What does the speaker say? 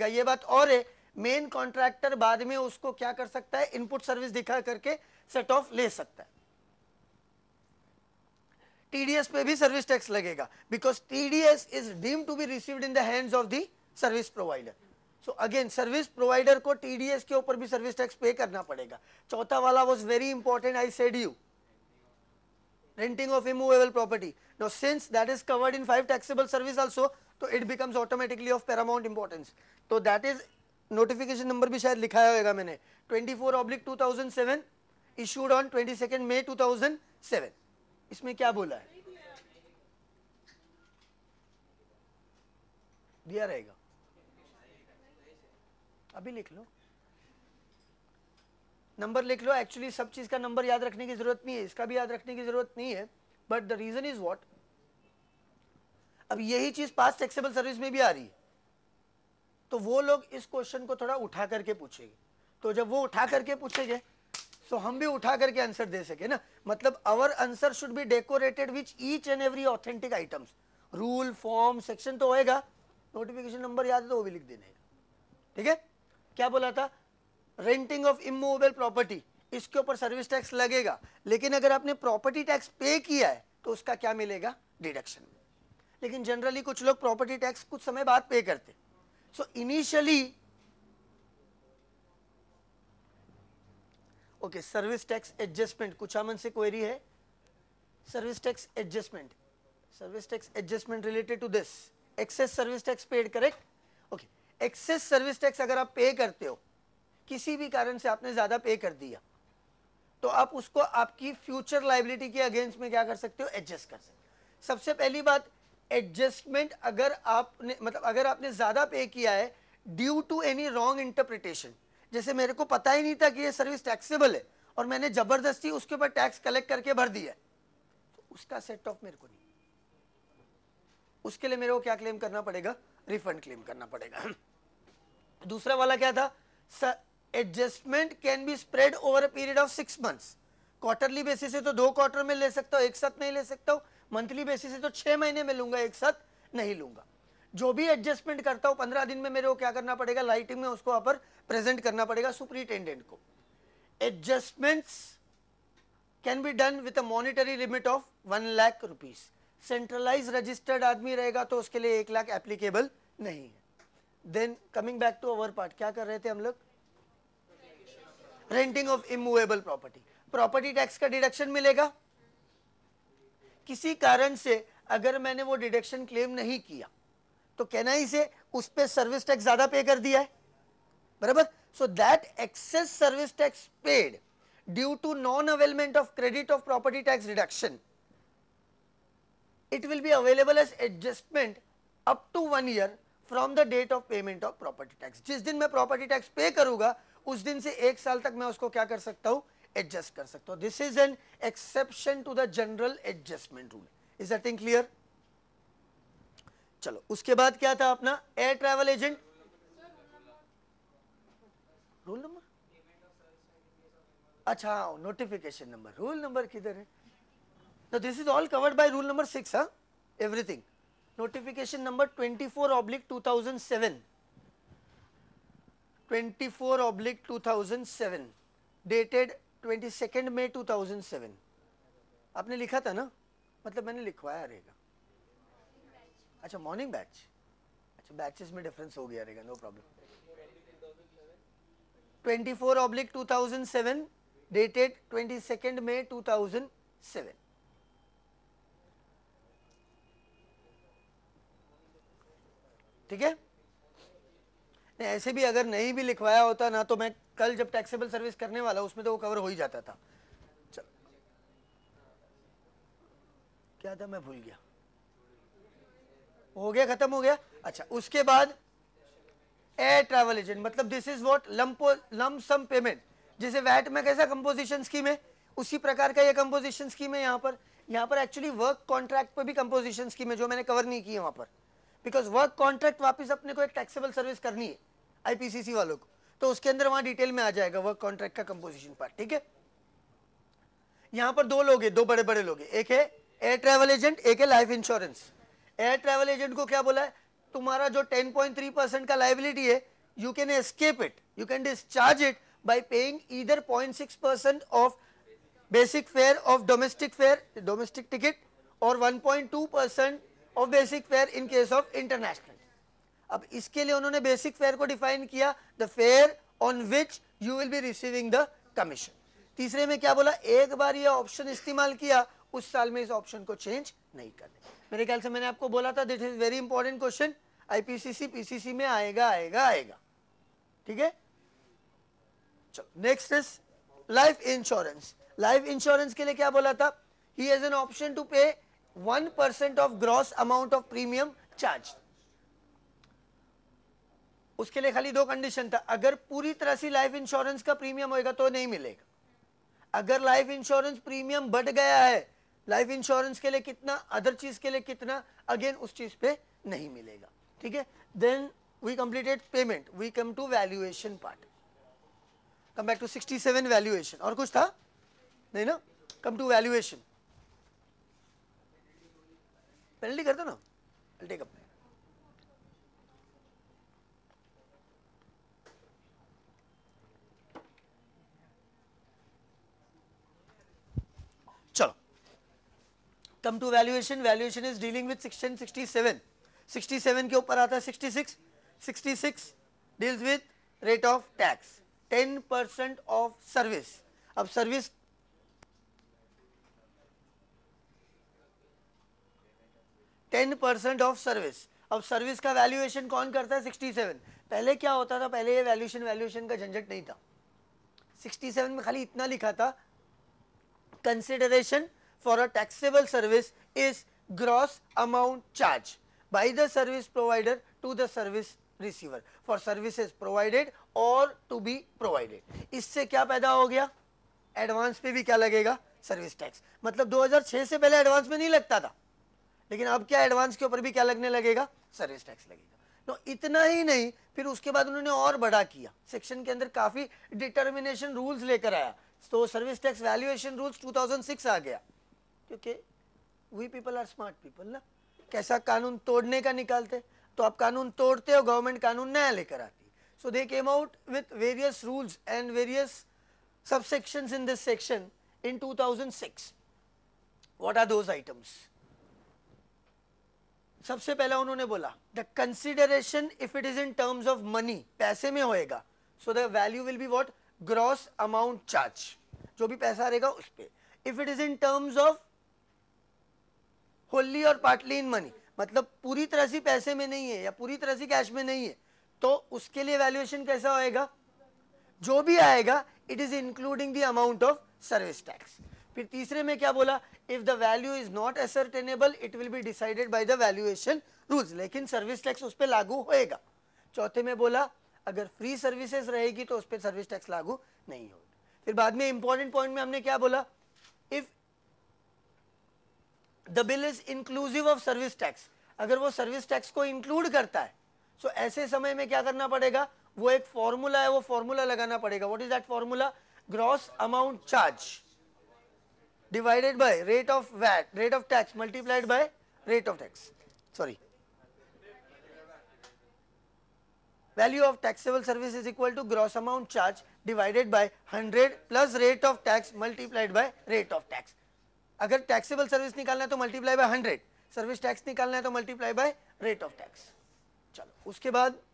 ये बात और है मेन कॉन्ट्रैक्टर बाद में उसको क्या कर सकता है इनपुट सर्विस दिखा करके सेट ऑफ ले सकता है टीडीएस पे भी सर्विस टैक्स लगेगा because TDS is deem to be received in the hands of the service provider so again service provider को टीडीएस के ऊपर भी सर्विस टैक्स पे करना पड़ेगा चौथा वाला was very important I said you renting of immovable property. Now since that is covered in 5 taxable service also, so it becomes automatically of paramount importance. So that is notification number bhi shayad likhaya hoega मैंने 24 oblique 2007 issued on 22nd May 2007. इसमें kya bola hai? दिया रहेगा अभी लिख लो number लिख लो actually सब चीज़ का number याद रखने की ज़रूरत नहीं है इसका भी याद रखने की ज़रूरत नहीं है but the reason is what अब यही चीज़ पास टेक्सेबल सर्विस में भी आ रही है तो वो लोग इस क्वेश्चन को थोड़ा उठा करके पूछेंगे तो जब वो उठा करके पूछेंगे तो हम भी उठा करके आंसर दे सके ना मतलब our answer should be decorated which each and every authentic items rule form section तो होएगा नोटिफिकेशन नंबर याद है तो वो भी लिख देने ठीक है क्या बोला था रेंटिंग ऑफ इमूवेबल प्रॉपर्टी इसके ऊपर सर्विस टैक्स लगेगा लेकिन अगर आपने प्रॉपर्टी टैक्स पे किया है तो उसका क्या मिलेगा डिडक्शन लेकिन जनरली कुछ लोग प्रॉपर्टी टैक्स कुछ समय बाद पे करते so initially okay service tax adjustment कुछ अमन से क्वेरी है service tax adjustment service tax adjustment related to this excess service tax paid correct okay excess service tax अगर आप पे करते हो किसी भी कारण से आपने ज़्यादा पे कर दिया तो आप उसको आपकी फ्यूचर लाइबिलिटी के अगेंस्ट में क्या कर सकते हो एडजस्ट कर सकते हो सबसे पहली बात एडजस्टमेंट अगर आपने मतलब अगर आपने ज़्यादा पे किया है due to any wrong interpretation जैसे मेरे को पता ही नहीं था कि ये सर्विस टैक्सेबल है और मैंने ज़बरदस्ती उसके ऊपर टैक्स कलेक्ट करके भर दिया तो उसका सेट ऑफ मेरे को नहीं उसके लिए मेरे को क्या क्लेम करना पड़ेगा रिफंड क्लेम करना पड़ेगा दूसरा वाला क्या था adjustment can be spread over a period of six months quarterly basis से तो दो क्वार्टर में ले सकता हूँ एक साथ नहीं ले सकता हूँ मंथली बेसिस से तो छह महीने में लूंगा एक साथ नहीं लूंगा जो भी एडजस्टमेंट करता हूँ पंद्रह दिन में मेरे को क्या करना पड़ेगा लाइटिंग में उसको वहाँ पर प्रेजेंट करना पड़ेगा सुप्रिटेंडेंट को adjustments can be done with a monetary limit of one lakh rupees centralize registered आदमी रहेगा तो उसके लिए एक लाख एप्लीकेबल नहीं है then coming back to our part क्या कर रहे थे हम लोग renting of immovable property property tax का डिडक्शन मिलेगा किसी कारण से अगर मैंने वो डिडक्शन क्लेम नहीं किया तो कहना ही से उस पर सर्विस टैक्स ज्यादा पे कर दिया है बराबर so that excess service tax paid due to non availment of credit of property tax deduction it will be available as adjustment up to one year from the date of payment of property tax जिस दिन मैं property tax पे करूंगा उस दिन से एक साल तक मैं उसको क्या कर सकता हूं एडजस्ट कर सकता हूं this is an exception to the general adjustment rule is that thing clear चलो उसके बाद क्या था अपना air travel agent rule number अच्छा नोटिफिकेशन नंबर रूल नंबर किधर है is all covered by rule number six everything notification number twenty four oblique two thousand seven 24 oblique 2007 dated 22nd may 2007 आपने लिखा था ना मतलब मैंने लिखवाया रहेगा अच्छा मॉर्निंग बैच अच्छा बैचेस में डिफरेंस हो गया रहेगा no problem 24 oblique 2007 dated 22nd may 2007 ठीक है नहीं ऐसे भी अगर नहीं भी लिखवाया होता ना तो मैं कल जब टैक्सेबल सर्विस करने वाला उसमें तो वो कवर हो ही जाता था क्या था मैं भूल गया हो गया खत्म हो गया अच्छा उसके बाद एयर ट्रैवल एजेंट मतलब दिस इज व्हाट लम्पो लम सम पेमेंट जैसे वैट में कैसा कंपोजिशन स्कीम है उसी प्रकार का ये कंपोजिशन स्कीम है यहां पर यहां पर एक्चुअली वर्क कॉन्ट्रैक्ट पर भी कंपोजिशन स्कीम है जो मैंने कवर नहीं की वहां पर बिकॉज वर्क कॉन्ट्रैक्ट वापस अपने को एक टैक्सेबल सर्विस करनी है आईपीसीसी वालों को तो उसके अंदर वहां डिटेल में आ जाएगा वर्क कॉन्ट्रैक्ट का कंपोजिशन पार्ट ठीक है यहां पर दो लोग हैं दो बड़े बड़े लोग हैं एक है एयर ट्रेवल एजेंट एक है life insurance air travel agent को क्या बोला है तुम्हारा जो 10.3 परसेंट का लाइबिलिटी है you can escape it you can discharge it by paying either 0.6 percent of basic fare of domestic fare domestic ticket or 1.2 percent और basic fare in case of international अब इसके लिए उन्होंने बेसिक फेयर को define किया the fare on which you will be receiving the commission तीसरे में क्या बोला एक बार ये ऑप्शन इस्तेमाल किया उस साल में इस ऑप्शन को चेंज नहीं करने मेरे ख्याल से मैंने आपको बोला था that is very important question IPCC PCC में आएगा आएगा आएगा ठीक है चलो next is life insurance life insurance के लिए क्या बोला था he as an option to pay 1% of gross amount of premium charged. उसके लिए खाली दो कंडीशन था अगर पूरी तरह से लाइफ इंश्योरेंस का प्रीमियम होएगा तो नहीं मिलेगा अगर लाइफ इंश्योरेंस प्रीमियम बढ़ गया है लाइफ इंश्योरेंस के लिए कितना अदर चीज के लिए कितना अगेन उस चीज पे नहीं मिलेगा ठीक है then we completed payment we come to valuation part come back to 67 valuation और कुछ था नहीं ना कम टू वैल्यूएशन पेनल्टी कर दो ना अल्टे कप चलो come to valuation valuation is dealing with sixteen sixty seven sixty seven के ऊपर आता है sixty six sixty six deals with rate of tax ten percent of service अब service ten percent of service अब सर्विस का valuation कौन करता है सिक्सटी सेवन पहले क्या होता था पहले ये वैल्यूएशन वैल्यूएशन का झंझट नहीं था सिक्सटी सेवन में खाली इतना लिखा था consideration for a taxable service is gross amount charge by the provider to the service receiver for service is provided और टू बी प्रोवाइडेड इससे क्या पैदा हो गया एडवांस पे भी क्या लगेगा सर्विस टैक्स मतलब 2006 से पहले एडवांस में नहीं लगता था लेकिन अब क्या एडवांस के ऊपर भी क्या लगने लगेगा सर्विस टैक्स लगेगा नो इतना ही नहीं फिर उसके बाद उन्होंने और बड़ा किया सेक्शन के अंदर काफ़ी डिटर्मिनेशन रूल्स लेकर आया तो सर्विस टैक्स वैल्यूएशन रूल्स 2006 आ गया क्योंकि we people are smart people ना कैसा कानून तोड़ने का निकालते तो आप कानून तोड़ते हो गवर्नमेंट कानून नया लेकर आती so they came out with various rules and various subsection in this section in two thousand six what are those items सबसे पहला उन्होंने बोला the consideration if it is in terms of money पैसे में होएगा so the value will be what gross amount charge जो भी पैसा रहेगा उस पर if it is in terms of wholly और पार्टली इन मनी मतलब पूरी तरह से पैसे में नहीं है या पूरी तरह से कैश में नहीं है तो उसके लिए वैल्यूएशन कैसा होएगा जो भी आएगा it is including the amount of service tax फिर तीसरे में क्या बोला if the value is not ascertainable it will be decided by the valuation rules लेकिन सर्विस टैक्स उस पर लागू होएगा चौथे में बोला अगर फ्री सर्विसेज रहेगी तो उस पर सर्विस टैक्स लागू नहीं होगा फिर बाद में इंपॉर्टेंट पॉइंट में हमने क्या बोला if the bill is inclusive of service tax अगर वो सर्विस टैक्स को इंक्लूड करता है सो तो so ऐसे समय में क्या करना पड़ेगा वो एक फॉर्मूला है वो फॉर्मूला लगाना पड़ेगा what is that formula gross amount charge divided by rate of VAT, rate of tax multiplied by rate of tax, sorry. Value of taxable service is equal to gross amount charge divided by 100 plus rate of tax multiplied by rate of tax. अगर taxable service निकालना to multiply by 100, service tax निकालना to multiply by rate of tax. Chalo, uske baad